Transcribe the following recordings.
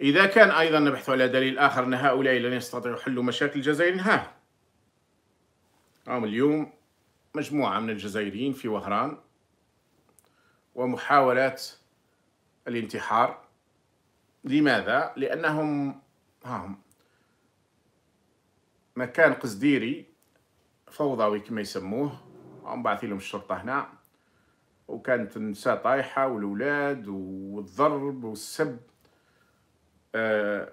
إذا كان أيضا نبحث على دليل آخر أن هؤلاء لن يستطيعوا حل مشاكل الجزائر ها هم اليوم مجموعة من الجزائريين في وهران ومحاولات الانتحار لماذا؟ لأنهم هم مكان قصديري فوضوي كما يسموه هم بعثي لهم الشرطة هنا وكانت النساء طايحة والولاد والضرب والسب آه،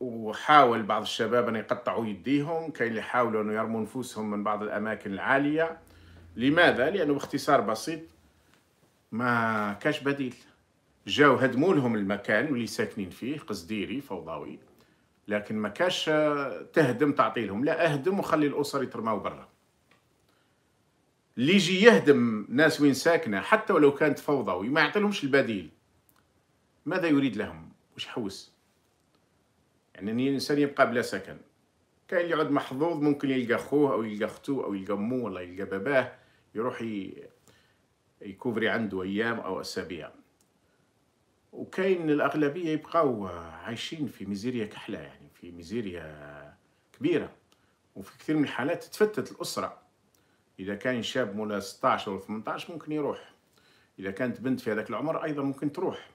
وحاول بعض الشباب أن يقطعوا يديهم كاين اللي حاولوا أن يرموا نفوسهم من بعض الأماكن العالية لماذا؟ لأنه باختصار بسيط ما كاش بديل جاو هدموا لهم المكان اللي ساكنين فيه قصديري فوضوي لكن ما كاش آه، تهدم تعطي لهم لا اهدم وخلي الاسر يترموا برا اللي يجي يهدم ناس وين ساكنه حتى ولو كانت فوضوي ما يعطيلهمش البديل ماذا يريد لهم واش يحوس يعني ان الانسان يبقى بلا سكن كاين اللي عاد محظوظ ممكن يلقى خوه او يلقى اختو او يلقى مو ولا يلقى باباه يروح ي... يكوفري عنده ايام او اسابيع وكاين الاغلبيه يبقاو عايشين في ميزيريا كحله يعني في ميزيريا كبيره وفي كثير من الحالات تتفتت الاسره اذا كان شاب مولا 16 او 18 ممكن يروح اذا كانت بنت في هذاك العمر ايضا ممكن تروح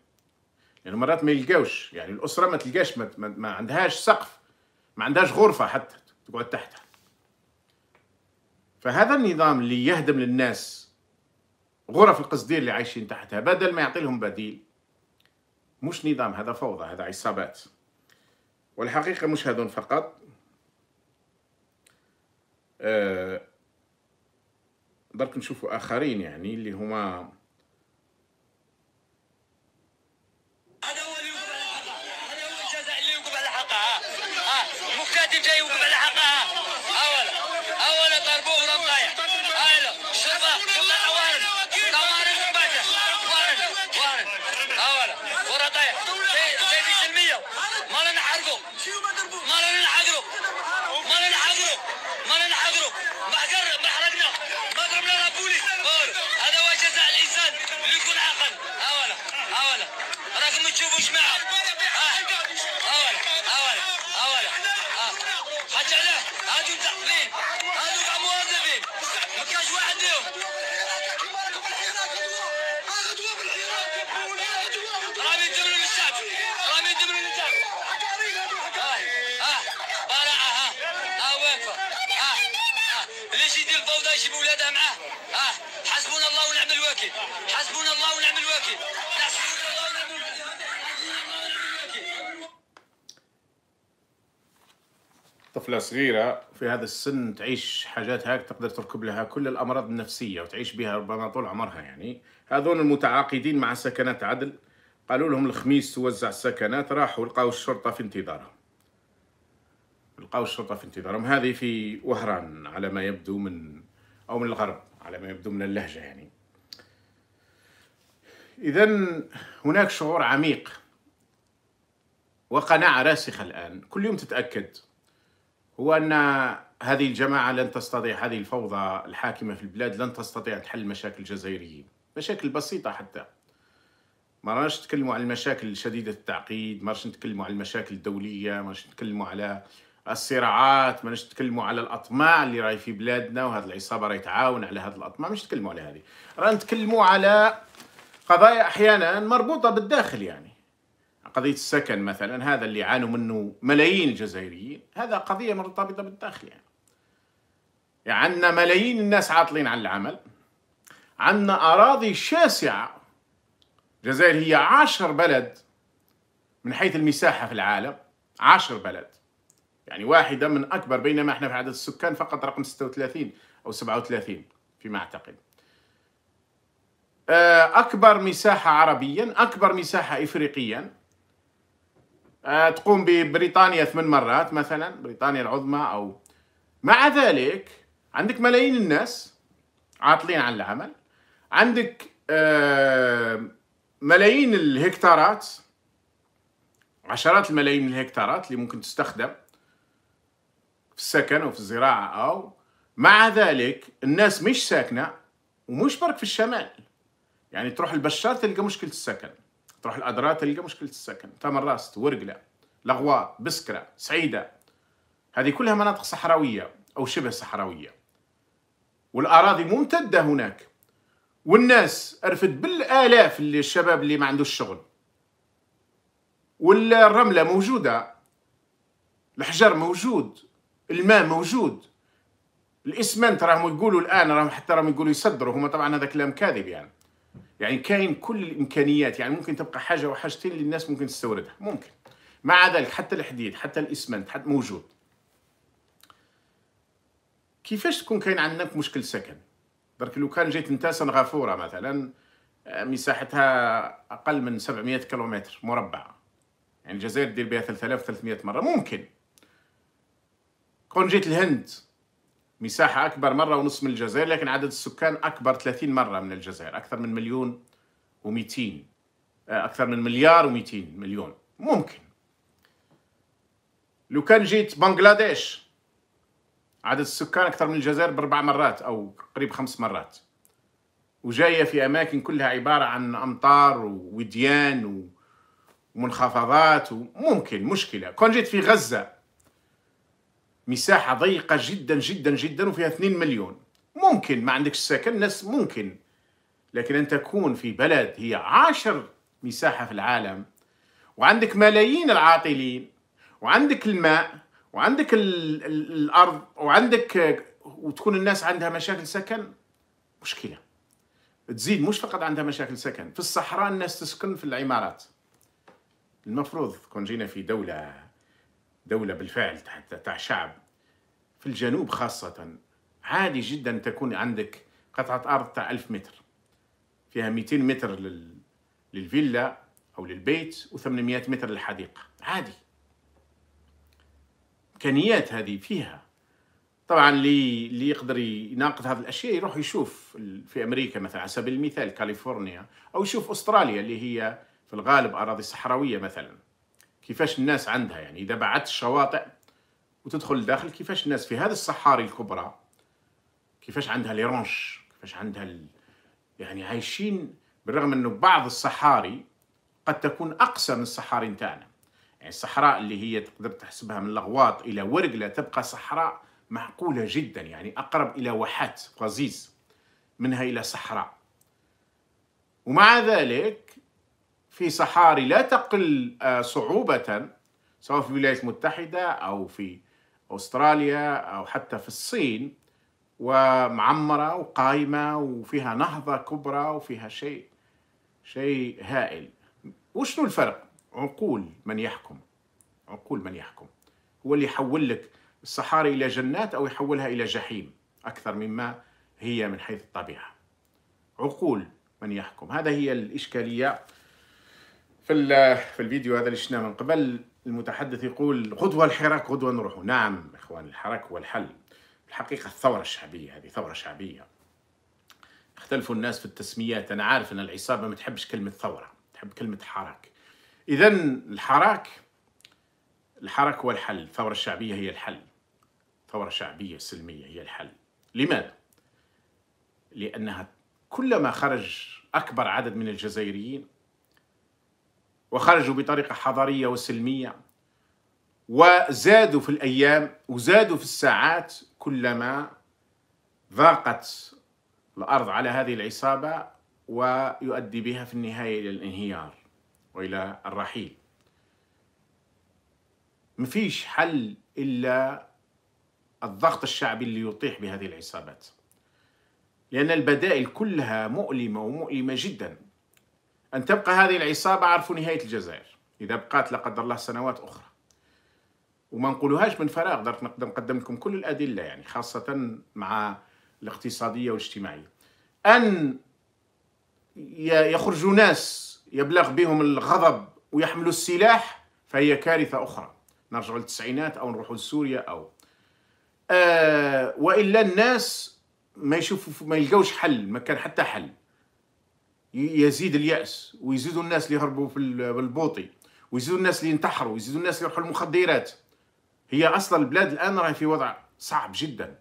يعني مرات ما يلقاوش يعني الاسره ما تلقاش ما, ما عندهاش سقف ما عندهاش غرفه حتى تقعد تحتها فهذا النظام اللي يهدم للناس غرف القصدير اللي عايشين تحتها بدل ما يعطي لهم بديل مش نظام هذا فوضى هذا عصابات والحقيقة مش هذون فقط آه درك نشوفوا آخرين يعني اللي هما ولا يجيب اولادها معاه اه حسبنا الله ونعم الوكيل حسبنا الله ونعم الوكيل الله ونعم الوكيل طفلة صغيرة في هذا السن تعيش حاجات هاك تقدر تركب لها كل الأمراض النفسية وتعيش بها ربما طول عمرها يعني هذول المتعاقدين مع سكنات عدل قالوا لهم الخميس توزع السكنات راحوا لقاو الشرطة في انتظارهم لقاو الشرطة في انتظارهم هذه في وهران على ما يبدو من أو من الغرب على ما يبدو من اللهجة يعني إذا هناك شعور عميق وقناعة راسخة الآن كل يوم تتأكد هو أن هذه الجماعة لن تستطيع هذه الفوضى الحاكمة في البلاد لن تستطيع تحل مشاكل الجزائريين مشاكل بسيطة حتى ما راناش نتكلموا على المشاكل شديدة التعقيد ما راناش نتكلموا على المشاكل الدولية ما راناش نتكلموا على الصراعات ما نتكلموا على الاطماع اللي راهي في بلادنا وهذه العصابه راهي تعاون على هذه الاطماع مش نتكلموا على هذه رانا نتكلموا على قضايا احيانا مربوطه بالداخل يعني قضيه السكن مثلا هذا اللي عانوا منه ملايين الجزائريين هذا قضيه مرتبطه بالداخل يعني, يعني عندنا يعني ملايين الناس عاطلين عن العمل عندنا اراضي شاسعه الجزائر هي عشر بلد من حيث المساحه في العالم عشر بلد يعني واحدة من أكبر بينما احنا في عدد السكان فقط رقم 36 أو 37 فيما أعتقد آه، أكبر مساحة عربيا أكبر مساحة إفريقيا آه، تقوم ببريطانيا ثمان مرات مثلا بريطانيا العظمى أو مع ذلك عندك ملايين الناس عاطلين عن العمل عندك آه، ملايين الهكتارات عشرات الملايين الهكتارات اللي ممكن تستخدم في السكن وفي الزراعة أو مع ذلك الناس مش ساكنة ومش برك في الشمال يعني تروح البشار تلقى مشكلة السكن تروح الأدرار تلقى مشكلة السكن تامر راست ورقلة لغواء بسكرة سعيدة هذه كلها مناطق صحراوية أو شبه صحراوية والأراضي ممتدة هناك والناس أرفد بالآلاف اللي الشباب اللي ما عندوش شغل والرملة موجودة الحجر موجود الماء موجود الاسمنت راهم يقولوا الان راهم حتى راهم يقولوا يصدروا هما طبعا هذا كلام كاذب يعني يعني كاين كل الامكانيات يعني ممكن تبقى حاجه وحاجتين اللي الناس ممكن تستوردها ممكن مع ذلك حتى الحديد حتى الاسمنت حتى موجود كيفاش تكون كاين عندك مشكل سكن درك لو كان جيت انت سنغافوره مثلا آه، مساحتها اقل من 700 كيلومتر مربع يعني الجزائر دير بها 3300 مره ممكن كون جيت الهند مساحة أكبر مرة ونص من الجزائر لكن عدد السكان أكبر 30 مرة من الجزائر أكثر من مليون و200 آه، أكثر من مليار و200 مليون ممكن لو كان جيت بنغلاديش عدد السكان أكثر من الجزائر بأربع مرات أو قريب خمس مرات وجاية في أماكن كلها عبارة عن أمطار ووديان ومنخفضات وممكن مشكلة كون جيت في غزة مساحة ضيقة جدا جدا جدا وفيها 2 مليون ممكن ما عندك سكن ناس ممكن لكن أن تكون في بلد هي عاشر مساحة في العالم وعندك ملايين العاطلين وعندك الماء وعندك الأرض وعندك وتكون الناس عندها مشاكل سكن مشكلة تزيد مش فقط عندها مشاكل سكن في الصحراء الناس تسكن في العمارات المفروض كون جينا في دولة دولة بالفعل تاع شعب في الجنوب خاصة عادي جدا تكون عندك قطعة أرض تاع ألف متر فيها 200 متر لل... للفيلا أو للبيت و800 متر للحديقة عادي إمكانيات هذه فيها طبعا اللي اللي يقدر يناقض هذه الاشياء يروح يشوف في امريكا مثلا على سبيل المثال كاليفورنيا او يشوف استراليا اللي هي في الغالب اراضي صحراويه مثلا كيفاش الناس عندها يعني اذا بعدت الشواطئ وتدخل لداخل كيفاش الناس في هذه الصحاري الكبرى كيفاش عندها لي رونش كيفاش عندها ال... يعني عايشين بالرغم انه بعض الصحاري قد تكون اقسى من الصحاري نتاعنا يعني الصحراء اللي هي تقدر تحسبها من لغواط الى ورقله تبقى صحراء معقوله جدا يعني اقرب الى واحات قزيز منها الى صحراء ومع ذلك في صحاري لا تقل آه، صعوبة سواء في الولايات المتحدة أو في أستراليا أو حتى في الصين ومعمرة وقايمة وفيها نهضة كبرى وفيها شيء شيء هائل وشنو الفرق؟ عقول من يحكم عقول من يحكم هو اللي يحول لك الصحاري إلى جنات أو يحولها إلى جحيم أكثر مما هي من حيث الطبيعة عقول من يحكم هذا هي الإشكالية في في الفيديو هذا اللي شفناه من قبل المتحدث يقول غدوة الحراك غدوة نروحوا نعم إخوان الحراك هو الحل الحقيقة الثورة الشعبية هذه ثورة شعبية اختلفوا الناس في التسميات أنا عارف أن العصابة ما تحبش كلمة ثورة تحب كلمة حراك إذا الحراك الحراك هو الحل الثورة الشعبية هي الحل ثورة شعبية سلمية هي الحل لماذا؟ لأنها كلما خرج أكبر عدد من الجزائريين وخرجوا بطريقة حضارية وسلمية وزادوا في الأيام وزادوا في الساعات كلما ضاقت الأرض على هذه العصابة ويؤدي بها في النهاية إلى الانهيار وإلى الرحيل مفيش حل إلا الضغط الشعبي اللي يطيح بهذه العصابات لأن البدائل كلها مؤلمة ومؤلمة جدا أن تبقى هذه العصابة عرفوا نهاية الجزائر إذا بقات لا قدر الله سنوات أخرى وما نقولوهاش من فراغ درت نقدر نقدم لكم كل الأدلة يعني خاصة مع الاقتصادية والاجتماعية أن يخرجوا ناس يبلغ بهم الغضب ويحملوا السلاح فهي كارثة أخرى نرجع للتسعينات أو نروحوا لسوريا أو آه وإلا الناس ما يشوفوا ما يلقوش حل ما كان حتى حل يزيد الياس ويزيدوا الناس اللي يهربوا في البوطي ويزيدوا الناس اللي ينتحروا ويزيدوا الناس اللي يروحوا المخدرات هي اصلا البلاد الان راهي في وضع صعب جدا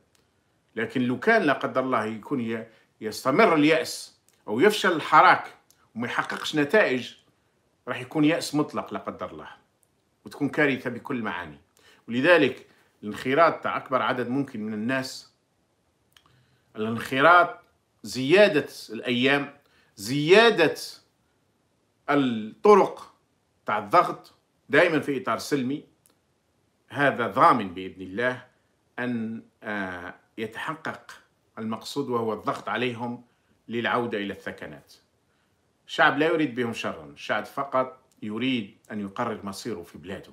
لكن لو كان لا قدر الله يكون يستمر الياس او يفشل الحراك وما يحققش نتائج راح يكون ياس مطلق لا قدر الله وتكون كارثه بكل معاني ولذلك الانخراط تاع اكبر عدد ممكن من الناس الانخراط زياده الايام زياده الطرق تاع الضغط دائما في اطار سلمي هذا ضامن باذن الله ان آه، يتحقق المقصود وهو الضغط عليهم للعوده الى الثكنات. الشعب لا يريد بهم شرا، الشعب فقط يريد ان يقرر مصيره في بلاده.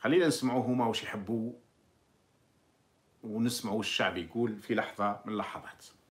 خلينا نسمعوا هما واش يحبوا ونسمعوا الشعب يقول في لحظه من اللحظات.